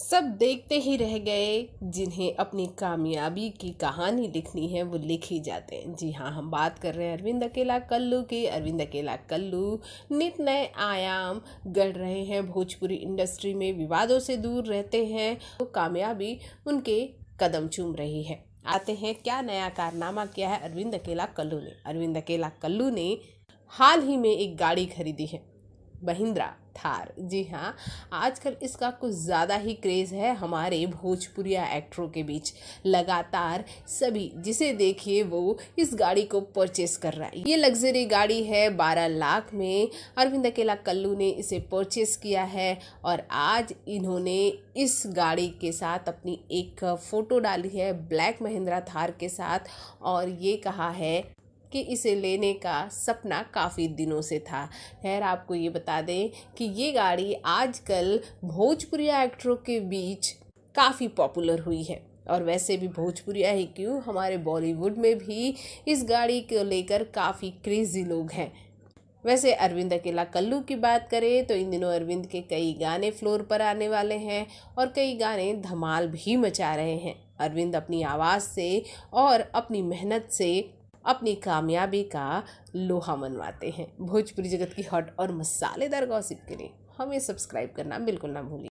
सब देखते ही रह गए जिन्हें अपनी कामयाबी की कहानी लिखनी है वो लिख ही जाते हैं जी हाँ हम बात कर रहे हैं अरविंद अकेला कल्लू की अरविंद अकेला कल्लू नित नए आयाम गढ़ रहे हैं भोजपुरी इंडस्ट्री में विवादों से दूर रहते हैं तो कामयाबी उनके कदम चूम रही है आते हैं क्या नया कारनामा किया है अरविंद अकेला कल्लू ने अरविंद अकेला कल्लू ने हाल ही में एक गाड़ी खरीदी है महिंद्रा थार जी हाँ आजकल इसका कुछ ज़्यादा ही क्रेज़ है हमारे भोजपुरिया एक्टरों के बीच लगातार सभी जिसे देखिए वो इस गाड़ी को परचेस कर रहा है ये लग्जरी गाड़ी है 12 लाख में अरविंद अकेला कल्लू ने इसे परचेस किया है और आज इन्होंने इस गाड़ी के साथ अपनी एक फ़ोटो डाली है ब्लैक महिंद्रा थार के साथ और ये कहा है कि इसे लेने का सपना काफ़ी दिनों से था खैर आपको ये बता दें कि ये गाड़ी आजकल भोजपुरी एक्टरों के बीच काफ़ी पॉपुलर हुई है और वैसे भी भोजपुरिया ही क्यों हमारे बॉलीवुड में भी इस गाड़ी को लेकर काफ़ी क्रेजी लोग हैं वैसे अरविंद अकेला कल्लू की बात करें तो इन दिनों अरविंद के कई गाने फ्लोर पर आने वाले हैं और कई गाने धमाल भी मचा रहे हैं अरविंद अपनी आवाज़ से और अपनी मेहनत से अपनी कामयाबी का लोहा मनवाते हैं भोजपुरी जगत की हॉट और मसालेदार गॉसिप के लिए हमें सब्सक्राइब करना बिल्कुल ना भूलिए